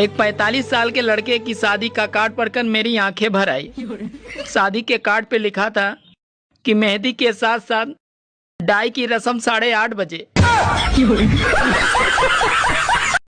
एक 45 साल के लड़के की शादी का कार्ड पढ़कर मेरी आंखें भर आई शादी के कार्ड पे लिखा था कि मेहंदी के साथ साथ डाई की रस्म साढ़े आठ बजे